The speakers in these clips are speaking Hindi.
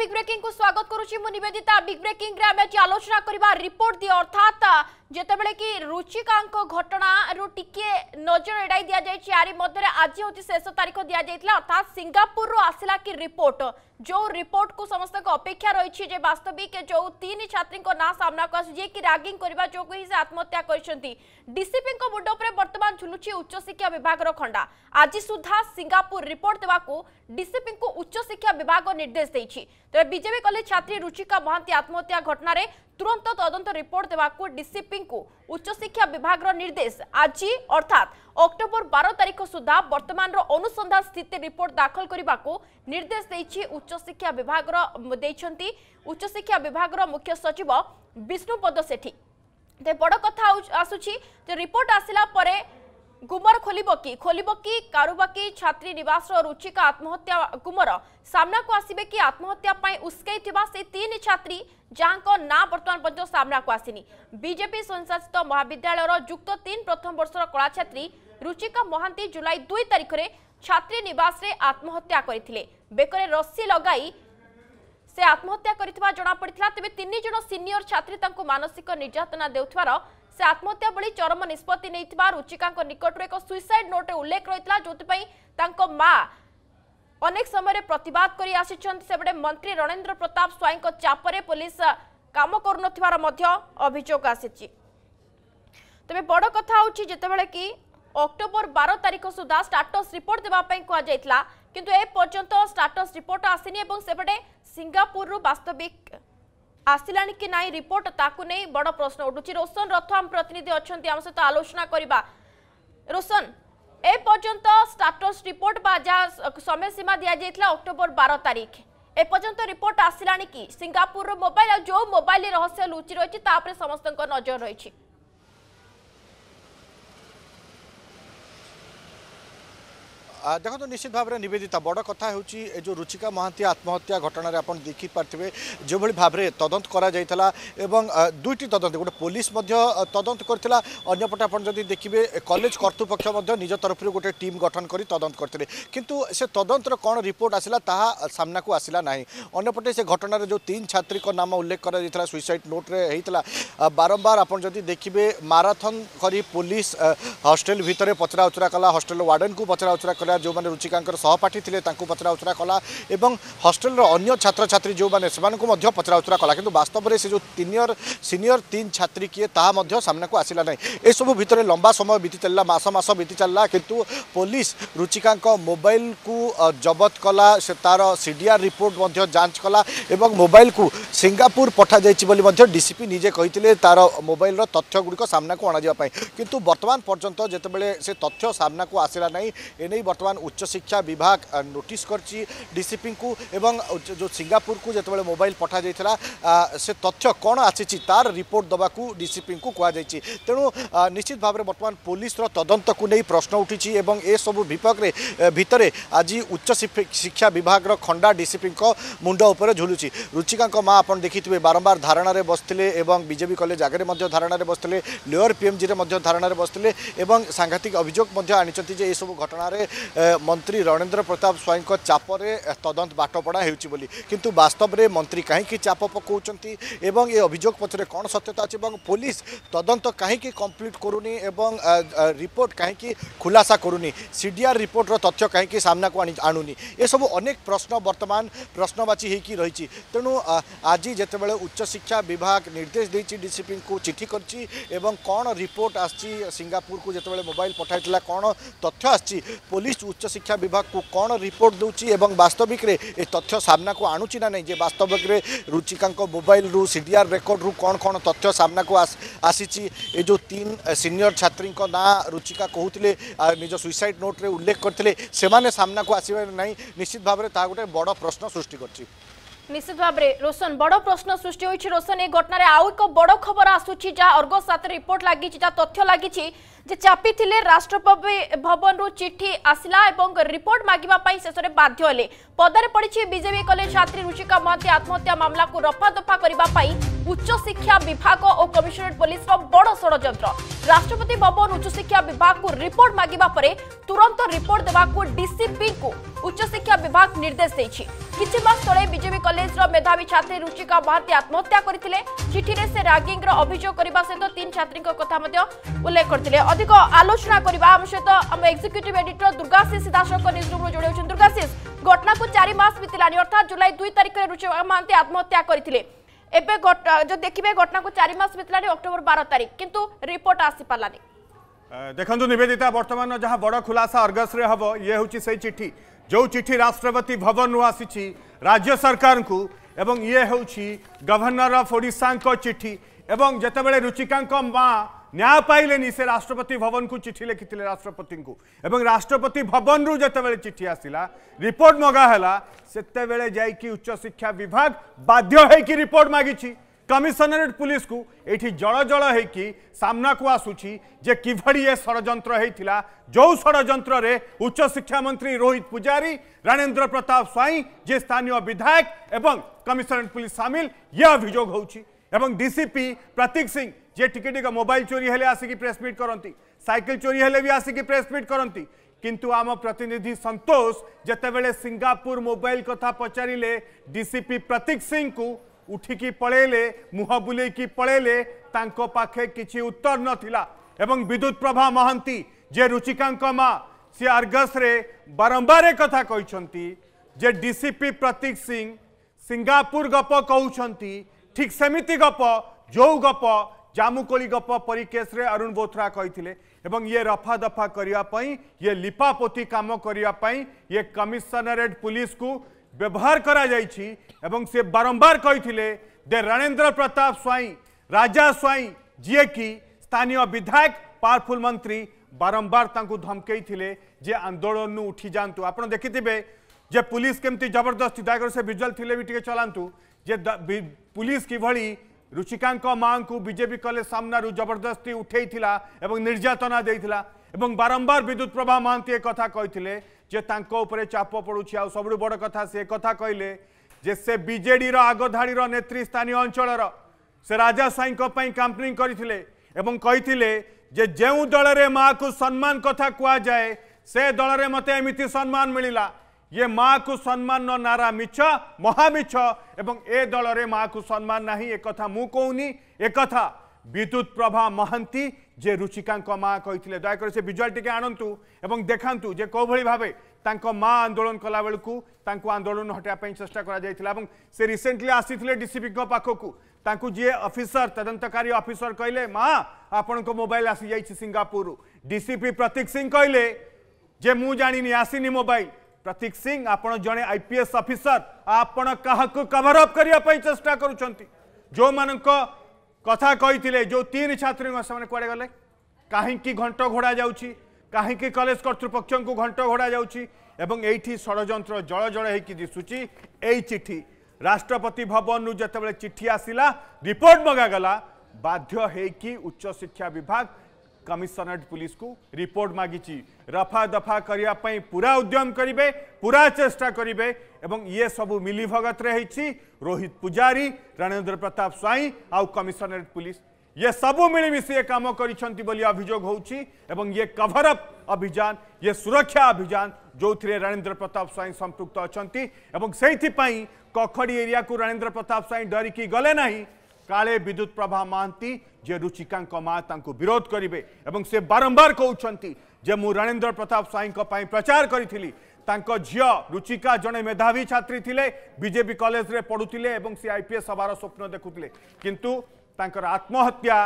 বিগ ব্রেকিং কু স্বাগত করুছি মু নিবেদিতা বিগ ব্রেকিং রে আমি আজ আলোচনা করিবা রিপোর্ট দি অর্থাৎ ଯେତେବେଳେ କି ରୁଚିକାଙ୍କ ଘଟଣାରୁ ଟିକିଏ ନଜର ଏଡ଼ାଇ ଦିଆଯାଇଛି ଆରି ମଧ୍ୟରେ ଆଜି ହେଉଛି ଶେଷ ତାରିଖ ଦିଆଯାଇଥିଲା ଅର୍ଥାତ୍ ସିଙ୍ଗାପୁରରୁ ଆସିଲା କି ରିପୋର୍ଟ ଯେଉଁ ରିପୋର୍ଟକୁ ସମସ୍ତଙ୍କ ଅପେକ୍ଷା ରହିଛି ଯେ ବାସ୍ତବିକ ଯେଉଁ ତିନି ଛାତ୍ରୀଙ୍କ ନାଁ ସାମ୍ନାକୁ ଆସୁଛି ଯିଏକି ରାଗିଂ କରିବା ଯୋଗୁଁ ହିଁ ସେ ଆତ୍ମହତ୍ୟା କରିଛନ୍ତି ଡିସିପିଙ୍କ ମୁଣ୍ଡ ଉପରେ ବର୍ତ୍ତମାନ ଝୁଲୁଛି ଉଚ୍ଚଶିକ୍ଷା ବିଭାଗର ଖଣ୍ଡା ଆଜି ସୁଦ୍ଧା ସିଙ୍ଗାପୁର ରିପୋର୍ଟ ଦେବାକୁ ଡିସିପିଙ୍କୁ ଉଚ୍ଚଶିକ୍ଷା ବିଭାଗ ନିର୍ଦ୍ଦେଶ ଦେଇଛି ତେବେ ବିଜେପି କଲେଜ ଛାତ୍ରୀ ରୁଚିକା ମହାନ୍ତି ଆତ୍ମହତ୍ୟା ଘଟଣାରେ ତୁରନ୍ତ ତଦନ୍ତ ରିପୋର୍ଟ ଦେବାକୁ ଡିସିପିଙ୍କୁ ଉଚ୍ଚଶିକ୍ଷା ବିଭାଗର ନିର୍ଦ୍ଦେଶ ଆଜି ଅର୍ଥାତ୍ ଅକ୍ଟୋବର ବାର ତାରିଖ ସୁଦ୍ଧା ବର୍ତ୍ତମାନର ଅନୁସନ୍ଧାନ ସ୍ଥିତି ରିପୋର୍ଟ ଦାଖଲ କରିବାକୁ ନିର୍ଦ୍ଦେଶ ଦେଇଛି ଉଚ୍ଚଶିକ୍ଷା ବିଭାଗର ଦେଇଛନ୍ତି ଉଚ୍ଚଶିକ୍ଷା ବିଭାଗର ମୁଖ୍ୟ ସଚିବ ବିଷ୍ଣୁପଦ ସେଠୀ ତେବେ ବଡ଼ କଥା ଆସୁଛି ଯେ ରିପୋର୍ଟ ଆସିଲା ପରେ गुमर खोलब कि खोलब कि कारुबाकी छात्री नवास रुचिका आत्महत्या गुमर सामना को आसवे कि आत्महत्या उस्कई से तीन छात्री जहाँ ना बर्तमान पर्यटन सामना को आसनी बीजेपी संशासित महाविद्यालय युक्त तीन प्रथम वर्षर कला छात्री रुचिका महांति जुलाई दुई तारीख में छात्री नवास आत्महत्या करते बेकर रस्सी लगाई से आत्महत्या कर जमापड़ा तेज तीन जन सिनियर छात्री मानसिक निर्यातना देवर ସେ ଆତ୍ମହତ୍ୟା ଭଳି ଚରମ ନିଷ୍ପତ୍ତି ନେଇଥିବା ରୁଚିକାଙ୍କ ନିକଟରୁ ଏକ ସୁଇସାଇଡ୍ ନୋଟ୍ରେ ଉଲ୍ଲେଖ ରହିଥିଲା ଯେଉଁଥିପାଇଁ ତାଙ୍କ ମା ଅନେକ ସମୟରେ ପ୍ରତିବାଦ କରି ଆସିଛନ୍ତି ସେପଟେ ମନ୍ତ୍ରୀ ରଣେନ୍ଦ୍ର ପ୍ରତାପ ସ୍ୱାଇଁଙ୍କ ଚାପରେ ପୋଲିସ କାମ କରୁନଥିବାର ମଧ୍ୟ ଅଭିଯୋଗ ଆସିଛି ତେବେ ବଡ଼ କଥା ହେଉଛି ଯେତେବେଳେ କି ଅକ୍ଟୋବର ବାର ତାରିଖ ସୁଦ୍ଧା ଷ୍ଟାଟସ୍ ରିପୋର୍ଟ ଦେବା ପାଇଁ କୁହାଯାଇଥିଲା କିନ୍ତୁ ଏ ପର୍ଯ୍ୟନ୍ତ ଷ୍ଟାଟସ୍ ରିପୋର୍ଟ ଆସିନି ଏବଂ ସେପଟେ ସିଙ୍ଗାପୁରରୁ ବାସ୍ତବିକ ଆସିଲାଣି କି ନାହିଁ ରିପୋର୍ଟ ତାକୁ ନେଇ ବଡ଼ ପ୍ରଶ୍ନ ଉଠୁଛି ରୋଶନ ରଥ ଆମ ପ୍ରତିନିଧି ଅଛନ୍ତି ଆମ ସହିତ ଆଲୋଚନା କରିବା ରୋଶନ ଏ ପର୍ଯ୍ୟନ୍ତ ଷ୍ଟାଟସ୍ ରିପୋର୍ଟ ବା ଯାହା ସମୟ ସୀମା ଦିଆଯାଇଥିଲା ଅକ୍ଟୋବର ବାର ତାରିଖ ଏ ପର୍ଯ୍ୟନ୍ତ ରିପୋର୍ଟ ଆସିଲାଣି କି ସିଙ୍ଗାପୁରର ମୋବାଇଲ ଆଉ ଯେଉଁ ମୋବାଇଲ ରହସ୍ୟ ଲୁଚି ରହିଛି ତା ଉପରେ ସମସ୍ତଙ୍କ ନଜର ରହିଛି ଦେଖନ୍ତୁ ନିଶ୍ଚିତ ଭାବରେ ନିବେଦିତା ବଡ଼ କଥା ହେଉଛି ଏ ଯେଉଁ ରୁଚିକା ମହାନ୍ତି ଆତ୍ମହତ୍ୟା ଘଟଣାରେ ଆପଣ ଦେଖିପାରିଥିବେ ଯେଉଁଭଳି ଭାବରେ ତଦନ୍ତ କରାଯାଇଥିଲା ଏବଂ ଦୁଇଟି ତଦନ୍ତ ଗୋଟେ ପୋଲିସ ମଧ୍ୟ ତଦନ୍ତ କରିଥିଲା ଅନ୍ୟପଟେ ଆପଣ ଯଦି ଦେଖିବେ କଲେଜ କର୍ତ୍ତୃପକ୍ଷ ମଧ୍ୟ ନିଜ ତରଫରୁ ଗୋଟେ ଟିମ୍ ଗଠନ କରି ତଦନ୍ତ କରିଥିଲେ କିନ୍ତୁ ସେ ତଦନ୍ତର କ'ଣ ରିପୋର୍ଟ ଆସିଲା ତାହା ସାମ୍ନାକୁ ଆସିଲା ନାହିଁ ଅନ୍ୟପଟେ ସେ ଘଟଣାରେ ଯେଉଁ ତିନି ଛାତ୍ରୀଙ୍କ ନାମ ଉଲ୍ଲେଖ କରାଯାଇଥିଲା ସୁଇସାଇଡ୍ ନୋଟ୍ରେ ହେଇଥିଲା ବାରମ୍ବାର ଆପଣ ଯଦି ଦେଖିବେ ମାରାଥନ୍ କରି ପୋଲିସ ହଷ୍ଟେଲ ଭିତରେ ପଚରାଉଚରା କଲା ହଷ୍ଟେଲ ୱାର୍ଡେନ୍କୁ ପଚରାଉଚରା କଲା ଯେଉଁମାନେ ରୁଚିକାଙ୍କର ସହପାଠୀ ଥିଲେ ତାଙ୍କୁ ପଚରାଉଚରା କଲା ଏବଂ ହଷ୍ଟେଲର ଅନ୍ୟ ଛାତ୍ରଛାତ୍ରୀ ଯେଉଁମାନେ ସେମାନଙ୍କୁ ମଧ୍ୟ ପଚରାଉଚରା କଲା କିନ୍ତୁ ବାସ୍ତବରେ ସେ ଯେଉଁ ତିନିୟର ସିନିୟର ତିନି ଛାତ୍ରୀ କିଏ ତାହା ମଧ୍ୟ ସାମ୍ନାକୁ ଆସିଲା ନାହିଁ ଏସବୁ ଭିତରେ ଲମ୍ବା ସମୟ ବିତି ଚାଲିଲା ମାସ ମାସ ବିତି ଚାଲିଲା କିନ୍ତୁ ପୋଲିସ ରୁଚିକାଙ୍କ ମୋବାଇଲକୁ ଜବତ କଲା ସେ ତାର ଆର୍ ରିପୋର୍ଟ ମଧ୍ୟ ଯାଞ୍ଚ କଲା ଏବଂ ମୋବାଇଲକୁ ସିଙ୍ଗାପୁର ପଠାଯାଇଛି ବୋଲି ମଧ୍ୟ ଡିସିପି ନିଜେ କହିଥିଲେ ତାର ମୋବାଇଲର ତଥ୍ୟଗୁଡ଼ିକ ସାମ୍ନାକୁ ଅଣାଯିବା ପାଇଁ କିନ୍ତୁ ବର୍ତ୍ତମାନ ପର୍ଯ୍ୟନ୍ତ ଯେତେବେଳେ ସେ ତଥ୍ୟ ସାମ୍ନାକୁ ଆସିଲା ନାହିଁ ଏନେଇ ବର୍ତ୍ତମାନ ବର୍ତ୍ତମାନ ଉଚ୍ଚଶିକ୍ଷା ବିଭାଗ ନୋଟିସ୍ କରିଛି ଡିସିପିଙ୍କୁ ଏବଂ ଯେଉଁ ସିଙ୍ଗାପୁରକୁ ଯେତେବେଳେ ମୋବାଇଲ ପଠାଯାଇଥିଲା ସେ ତଥ୍ୟ କ'ଣ ଆସିଛି ତାର ରିପୋର୍ଟ ଦେବାକୁ ଡିସିପିଙ୍କୁ କୁହାଯାଇଛି ତେଣୁ ନିଶ୍ଚିତ ଭାବରେ ବର୍ତ୍ତମାନ ପୋଲିସର ତଦନ୍ତକୁ ନେଇ ପ୍ରଶ୍ନ ଉଠିଛି ଏବଂ ଏସବୁ ବିପକରେ ଭିତରେ ଆଜି ଉଚ୍ଚ ଶିକ୍ଷା ବିଭାଗର ଖଣ୍ଡା ଡିସିପିଙ୍କ ମୁଣ୍ଡ ଉପରେ ଝୁଲୁଛି ରୁଚିକାଙ୍କ ମା ଆପଣ ଦେଖିଥିବେ ବାରମ୍ବାର ଧାରଣାରେ ବସିଥିଲେ ଏବଂ ବିଜେପି କଲେଜ ଆଗରେ ମଧ୍ୟ ଧାରଣାରେ ବସିଥିଲେ ଲୋୟର ପିଏମ୍ଜିରେ ମଧ୍ୟ ଧାରଣାରେ ବସିଥିଲେ ଏବଂ ସାଂଘାତିକ ଅଭିଯୋଗ ମଧ୍ୟ ଆଣିଛନ୍ତି ଯେ ଏସବୁ ଘଟଣାରେ ମନ୍ତ୍ରୀ ରଣେନ୍ଦ୍ର ପ୍ରତାପ ସ୍ୱାଇଁଙ୍କ ଚାପରେ ତଦନ୍ତ ବାଟପଡ଼ା ହେଉଛି ବୋଲି କିନ୍ତୁ ବାସ୍ତବରେ ମନ୍ତ୍ରୀ କାହିଁକି ଚାପ ପକାଉଛନ୍ତି ଏବଂ ଏ ଅଭିଯୋଗ ପଛରେ କ'ଣ ସତ୍ୟତା ଅଛି ଏବଂ ପୋଲିସ ତଦନ୍ତ କାହିଁକି କମ୍ପ୍ଲିଟ୍ କରୁନି ଏବଂ ରିପୋର୍ଟ କାହିଁକି ଖୁଲାସା କରୁନି ସିଡିଆର୍ ରିପୋର୍ଟର ତଥ୍ୟ କାହିଁକି ସାମ୍ନାକୁ ଆଣୁନି ଏସବୁ ଅନେକ ପ୍ରଶ୍ନ ବର୍ତ୍ତମାନ ପ୍ରଶ୍ନବାଚୀ ହୋଇକି ରହିଛି ତେଣୁ ଆଜି ଯେତେବେଳେ ଉଚ୍ଚଶିକ୍ଷା ବିଭାଗ ନିର୍ଦ୍ଦେଶ ଦେଇଛି ଡିସିପିଙ୍କୁ ଚିଠି କରିଛି ଏବଂ କ'ଣ ରିପୋର୍ଟ ଆସିଛି ସିଙ୍ଗାପୁରକୁ ଯେତେବେଳେ ମୋବାଇଲ ପଠାଇଥିଲା କ'ଣ ତଥ୍ୟ ଆସିଛି ପୋଲିସ পুলিশ উচ্চশিক্ষা বিভাগকে কোণ রিপোর্ট দেউছি এবং বাস্তবিকরে এ তথ্য সামনাকু আনুছি না নাই যে বাস্তবিকরে রুচিকাঙ্ক মোবাইলরু সিডিআর রেকর্ডরু কোণ কোণ তথ্য সামনাকু আসিছি এ যে তিন সিনিয়র ছাত্রী না রুচিকা কুলে নিজ সুইসাইড নোট্রে উল্লেখ করে সেমানে সামনাকু আসবে না নিশ্চিত ভাবে তা গোটে বড় প্রশ্ন সৃষ্টি করছে নিশ্চিত ভাবে রোশন বড় প্রশ্ন সৃষ্টি হয়েছে রোশন এই ঘটনার আউ এক বড় খবর আসুচি যা অর্গস সাথে রিপোর্ট লাগিছে যা তথ্য লাগিছে যে চাপি রাষ্ট্রপতি ভবন চিঠি আসিলা এবং রিপোর্ট মাগিবা পাই শেষে বাধ্য হলে পদারে পড়ছে বিজেপি কলেজ ছাত্রী ঋষিকা মহান্তি আত্মহত্যা মামলা রফাদফা করা উচ্চশিক্ষা বিভাগ ও কমিশনরেট পুলিশর বড় ষড়যন্ত্র রাষ্ট্রপতি ভবন উচ্চশিক্ষা বিভাগ রিপোর্ট মাগিবা পরে তুরন্ত রিপোর্ট দেওয়া ডিসিপি উচ্চশিক্ষা বিভাগ নির্দেশ দিয়েছে কিছু মাস তলে বিজেপি কলেজর মেধাবী ছাত্রী ঋষিকা মহান্তি আত্মহত্যা করে চিঠিরে সে র্যাগিংর অভিযোগ করা সহ তিন ছাত্রী কথা উল্লেখ করে অধিক আলোচনা করা আম সহ আম এক্সিক্যুটিভ এডিটর দুর্গাশিষ দাসঙ্ নিউজ রুম্রু যোড়াইছেন দুর্গাশিষ ঘটনাকু চারি মাস বিতিলানি অর্থাৎ জুলাই দুই তারিখে রুচিমা মহান্তি আত্মহত্যা করে এবে দেখবে ঘটনাকু চারি মাস বিতিলানি অক্টোবর বার তারিখ কিন্তু রিপোর্ট আসিপারানি দেখুন নিবেদিতা বর্তমান যা বড় খুলাসা অর্গসরে হব ইয়ে হচ্ছে সেই চিঠি যে চিঠি রাষ্ট্রপতি ভবন আসিছি রাজ্য সরকার এবং ইয়ে হচ্ছে গভর্নর অফ ওড়শা চিঠি এবং যেতবে রুচিকা মা न्याय पाइले से राष्ट्रपति भवन को चिठी लिखी राष्ट्रपति को एवं राष्ट्रपति भवन रु जो चिठी आसला रिपोर्ट मगाला से जाकि उच्च शिक्षा विभाग बाध्य रिपोर्ट मागिची कमिशनरेट पुलिस को ये जल जल होना को आसूची जे किभि ये होता जो षड़े उच्च शिक्षा मंत्री रोहित पूजारी राणेन्द्र प्रताप स्वाई जे स्थानीय विधायक एवं कमिशनरेट पुलिस सामिल ये अभोग हो एवं डीसीपी प्रतीक सिंह जे टिके टिके मोबाइल चोरी हेले आसिक प्रेस मिट करती साइकिल चोरी हेले भी आसिक प्रेस मिट करती किंतु आम प्रतिनिधि संतोष जतेबाला सिंगापुर मोबाइल कथा पचारे डीसीपी प्रतीक सिंह को उठिकी पलैले मुह बुले कि पलैले पाखे कि उत्तर नाला एवं विद्युत प्रभा महांती जे रुचिका माँ सी आर्गस बारंबार कथा कहते जे डीसीपी प्रतीक सिंह सिंगापुर गप कौन ठीक सेमती गप जो गप ଜାମୁକୋଳି ଗପ ପରି କେସ୍ରେ ଅରୁଣ ବୋଥ୍ରା କହିଥିଲେ ଏବଂ ଇଏ ରଫାଦଫା କରିବା ପାଇଁ ଇଏ ଲିପାପୋତି କାମ କରିବା ପାଇଁ ଇଏ କମିଶନରେଟ୍ ପୁଲିସକୁ ବ୍ୟବହାର କରାଯାଇଛି ଏବଂ ସେ ବାରମ୍ବାର କହିଥିଲେ ଦେ ରଣେନ୍ଦ୍ର ପ୍ରତାପ ସ୍ୱାଇଁ ରାଜା ସ୍ୱାଇଁ ଯିଏକି ସ୍ଥାନୀୟ ବିଧାୟକ ପାୱାରଫୁଲ୍ ମନ୍ତ୍ରୀ ବାରମ୍ବାର ତାଙ୍କୁ ଧମକେଇଥିଲେ ଯେ ଆନ୍ଦୋଳନରୁ ଉଠି ଯାଆନ୍ତୁ ଆପଣ ଦେଖିଥିବେ ଯେ ପୁଲିସ କେମିତି ଜବରଦସ୍ତି ଦୟାକରି ସେ ଭିଜୁଆଲ୍ ଥିଲେ ବି ଟିକେ ଚଲାନ୍ତୁ ଯେ ପୁଲିସ କିଭଳି ରୁଚିକାଙ୍କ ମାଆଙ୍କୁ ବିଜେପି କଲେଜ ସାମ୍ନାରୁ ଜବରଦସ୍ତି ଉଠେଇଥିଲା ଏବଂ ନିର୍ଯାତନା ଦେଇଥିଲା ଏବଂ ବାରମ୍ବାର ବିଦ୍ୟୁତ ପ୍ରଭା ମହାନ୍ତି ଏ କଥା କହିଥିଲେ ଯେ ତାଙ୍କ ଉପରେ ଚାପ ପଡ଼ୁଛି ଆଉ ସବୁଠୁ ବଡ଼ କଥା ସେ କଥା କହିଲେ ଯେ ସେ ବିଜେଡ଼ିର ଆଗଧାଡ଼ିର ନେତ୍ରୀ ସ୍ଥାନୀୟ ଅଞ୍ଚଳର ସେ ରାଜା ସାଇଙ୍କ ପାଇଁ କ୍ୟାମ୍ପେନିଂ କରିଥିଲେ ଏବଂ କହିଥିଲେ ଯେ ଯେଉଁ ଦଳରେ ମାଆକୁ ସମ୍ମାନ କଥା କୁହାଯାଏ ସେ ଦଳରେ ମୋତେ ଏମିତି ସମ୍ମାନ ମିଳିଲା ये माँ को सम्मान नारा मिछ महामिछ एवं ए दल रे माँ को सम्मान ना एक मु एक विद्युत प्रभा महांती जे रुचिका माँ कही दयाकर से विजुआल टी आणतु और देखु जे कौली भाव माँ आंदोलन कला बेलू आंदोलन हटाप चेषा कर रिसेंटली आसी डीसीपी पाखक जी अफिसर तदंतकारी अफिसर कहले माँ आपण मोबाइल आसी जाइए सिंगापुर डीसीपी प्रतीक सिंह कहले जे मुझे जानी मोबाइल प्रतीक सिंह आप જણે आईपीएस અફિસર આપણ કાહકુ કવરઅપ કરવા ચેષ્ટા કરુંચ जो कथा कही जो तीन छात्री से कड़े गले कहीं घंट घोड़ा जाऊँगी कहीं कलेज करतृपक्ष को घंट घोड़ा जाऊँगी एवं ये जल जल हो यही चिठी राष्ट्रपति भवन जिते चिठी आसला रिपोर्ट मगागला बाध्य उच्च शिक्षा विभाग कमिशनरेट पुलिस को रिपोर्ट मागिची रफा दफा करने पूरा उद्यम करेंगे पूरा चेष्टा करेंगे एवं ये सब मिलीभगत रही रोहित पूजारी रणेन्द्र प्रताप स्वाई आउ कमिशनरेट पुलिस ये सब मिलमिशि ये कम बोली अभियोग ये कभरअप अभियान ये सुरक्षा अभियान जो थे रणेन्द्र प्रताप स्वाई संपृक्त अच्छा से कखड़ी एरिया को रणेन्द्र प्रताप स्वाई डरिकी गले नहीं काले विद्युत प्रभा महांती जे रुचिका माँ विरोध करे से बारंबार कहते रणेन्द्र प्रताप स्वाई प्रचार करी झी रुचिका जड़े मेधावी छात्री थे बीजेपी कलेज पढ़ुते सी आईपीएस हबार स्वप्न देखुले कितु आत्महत्या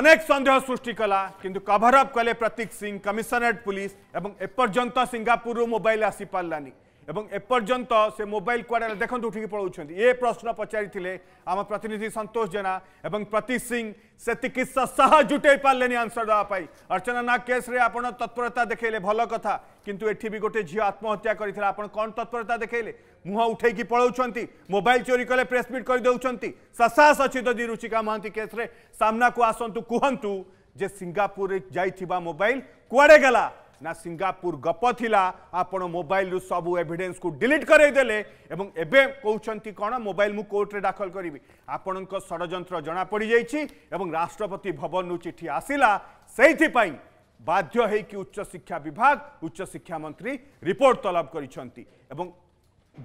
अनेक सन्देह सृष्टि कला कि कभरअप कले प्रतीक सिंह कमिशनरेट पुलिस एपर्तंत सिंगापुर मोबाइल आसी पारानी এবং এপর্যন্ত সে মোবাইল কুয়াড়ে দেখুন উঠিকি পড়াউছেন এ প্রশ্ন পচারিলে আমার প্রতিনিধি সন্তোষ জেনা এবং প্রতীশ সিং সেতিকি সাহ জুটাই পারে আনসর দেওয়া অর্চনা নাগ কেস্রে আপনার তৎপরতা দেখাইলে ভাল কথা কিন্তু এটি বি গোটে ঝিও আত্মহত্যা করে আপনার কম তৎপরতা দেখাইলে মুহ উঠাইকি পড়াউছেন মোবাইল চোরি কলে প্রেসমিট করে দেছেন সাহা সচিত দি রুচিকা মহান্তি কেস্রে সামনাকু আসন্তু কুহতু যে সিঙ্গাপুর যাই মোবাইল কুয়াড়ে গলা ना सिंगापुर गप थिला आपण मोबाइल सब एविडेन्स को डिलीट करे कौन एवं मोबाइल मु कोर्ट दाखल करी आपणक षडयंत्र जना पड़ी जाइछि राष्ट्रपति भवन नु चिठी आसला से पई बाध्य उच्च शिक्षा विभाग उच्च शिक्षा मंत्री रिपोर्ट तलब करिसंती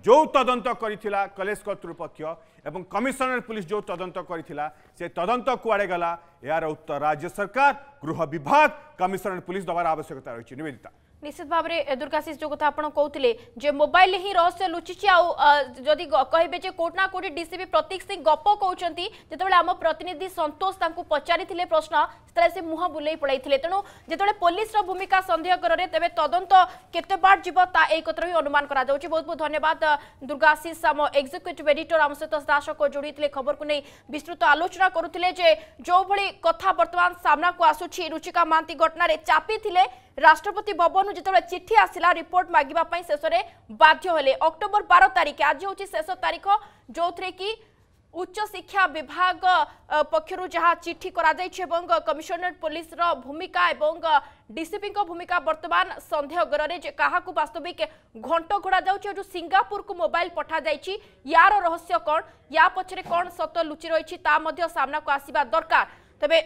जो तदन्त गरिरह कलेज जो कमिसनरट पु तद गरिद गला यार उत्तर राज्य सरकार गृह विभाग कमिसनरट पुलिस दबार आवश्यकता रहेछ निवेदिता নিশ্চিত ভাবে দুর্গাশিষ যে কথা আপনার কৌলে যে মোবাইল হি রহস্য লুচিছি আদি কহবে যে কোটি না কোটি ডিসিপি প্রতীক সিং গপ কৌন যেতবে আমার প্রতিনিধি সন্তোষ তাঁকু পচারি প্রশ্ন সেতবে সে মুহ বুলাই পড়াই তেমন যেতবে পুলিশর ভূমিকা সন্দেহকরের তবে তদন্ত কেতে বার যাব তা এই কথার হি অনুমান করা যাচ্ছে বহু বহু ধন্যবাদ দুর্গাশিষ আম এক্সিক্যুটিভ এডিটর আম সহ দাসক যোড়ি খবরক নিয়ে বিস্তৃত আলোচনা করুলে যে যেভাবে কথা বর্তমান সামনাকু আসুচি রুচিকা মহান্তি ঘটনার চাপি রাষ্ট্রপতি ভবনু যেতবে চিঠি আসিলা রিপোর্ট মাগিবা পাই শেষে বাধ্য হলে অক্টোবর বার তারিখ আজ হচ্ছে শেষ তারিখ যে কি উচ্চশিক্ষা বিভাগ পক্ষর যা চিঠি করা এবং কমিশনার পুলিশর ভূমিকা এবং ডিসিপি ভূমিকা বর্তমান সন্দেহগরের যে কাহকু বাস্তবিক ঘণ্ট ঘোড়া যাচ্ছে যে সিঙ্গাপুর কু মোবাইল পঠা যাই ইয়ার রহস্য কণ ইয়া পছরে কণ সত লুচি রয়েছে তা মধ্য সামনাকু আসবা দরকার তবে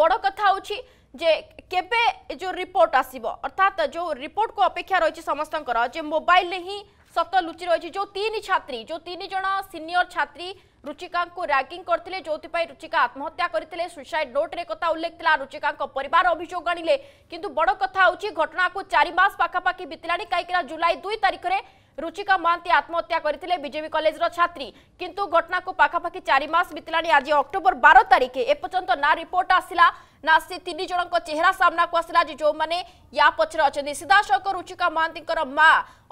বড় কথা হচ্ছে যে কেবে যে রিপোর্ট আসব অর্থাৎ যে রিপোর্ট কু অপেক্ষা রয়েছে সমস্তর যে মোবাইলে হি সত লুচি রয়েছে যে তিন ছাত্রী যে তিন জন সিনিয়র ছাত্রী রুচিকা র্যাগিং করে যে রুচিকা আত্মহত্যা করে সুইসাইড নোট্রে কথা উল্লেখ লা রুচিকা পরিবার অভিযোগ আনলে কিন্তু বড় কথা হচ্ছে ঘটনাকে চারি মাস পাখাপাখি বিতলা কিন্তু জুলাই দুই তারিখে রুচিকা মহান্তি আত্মহত্যা করে বিজেপি কলেজর ছাত্রী কিন্তু ঘটনাকে পাখাপাখি চারি মাস বিতলা আজ অক্টোবর বার তারিখে এপর্যন্ত না রিপোর্ট আসিলা ନା ସେ ତିନି ଜଣଙ୍କ ଚେହେରା ସାମ୍ନାକୁ ଆସିଲା ଯେ ଯେଉଁମାନେ ୟା ପଛରେ ଅଛନ୍ତି ସିଧାସଳଖ ରୁଚିକା ମହାନ୍ତିଙ୍କର ମା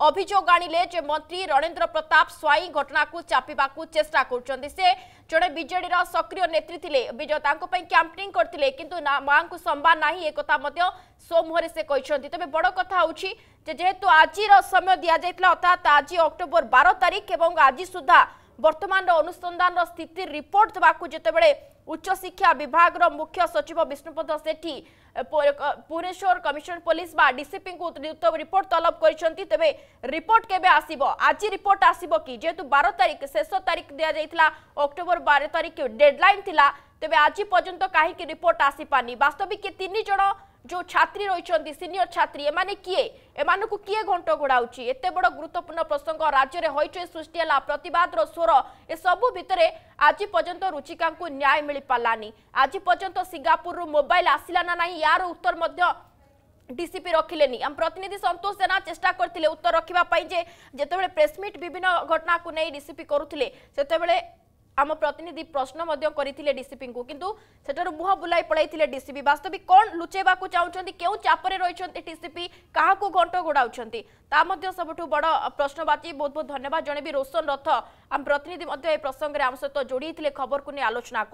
ଅଭିଯୋଗ ଆଣିଲେ ଯେ ମନ୍ତ୍ରୀ ରଣେନ୍ଦ୍ର ପ୍ରତାପ ସ୍ୱାଇଁ ଘଟଣାକୁ ଚାପିବାକୁ ଚେଷ୍ଟା କରୁଛନ୍ତି ସେ ଜଣେ ବିଜେଡିର ସକ୍ରିୟ ନେତ୍ରୀ ଥିଲେ ତାଙ୍କ ପାଇଁ କ୍ୟାମ୍ପେନିଂ କରିଥିଲେ କିନ୍ତୁ ମାଙ୍କୁ ସମ୍ମାନ ନାହିଁ ଏ କଥା ମଧ୍ୟ ସୋମୁହରେ ସେ କହିଛନ୍ତି ତେବେ ବଡ଼ କଥା ହେଉଛି ଯେ ଯେହେତୁ ଆଜିର ସମୟ ଦିଆଯାଇଥିଲା ଅର୍ଥାତ୍ ଆଜି ଅକ୍ଟୋବର ବାର ତାରିଖ ଏବଂ ଆଜି ସୁଦ୍ଧା ବର୍ତ୍ତମାନର ଅନୁସନ୍ଧାନର ସ୍ଥିତି ରିପୋର୍ଟ ଦେବାକୁ ଯେତେବେଳେ উচ্চশিক্ষা বিভাগর মুখ্য সচিব বিষ্ণুপদ সেঠী ভুবনেশ্বর কমিশন পুলিশ বা ডিসিপি দ্রুত রিপোর্ট তলব করেছেন তবে রিপোর্ট কেবে আসব আজি রিপোর্ট আসব কি যেহেতু বার তারিখ শেষ তারিখ দিয়া যাই অক্টোবর বার তারিখ ডেডলাইন লা তবে আজি পর্যন্ত কাহিকি রিপোর্ট আসিপানি বাস্তবিক তিন জন जो छात्री रही सिनियर छात्री एमाने किए एमान को किए घंट घोड़ाऊँ एत बड़ गुरुत्वपूर्ण प्रसंग राज्य हईचई सृष्टि है प्रतवाद स्वर ए सबू भितर आज पर्यंत रुचिका को न्याय मिल पारानी आज पर्यंत सिंगापुर मोबाइल आसला ना ना यार उत्तर ডিসিপি রখিলেনি আম প্রতিনিধি সন্তোষ জেনা চেষ্টা করলে উত্তর রক্ষা যে যেতবে প্রেসমিট বিভিন্ন ঘটনা নেই ডিসিপি করুলে সেতবে आम प्रतिनिधि प्रश्नले डिसिपि कि मुह बुल डिसिपि वास्तविक कन् लुचवा के चापिपि कहाँ कुराउँछ सबठु बड प्रश्न बाची बहुत बहुत धन्यवाद जन रोशन रथ प्रतिनिधि प्रसङ्गले आम सहित जोडिए खबरको नि आलोचना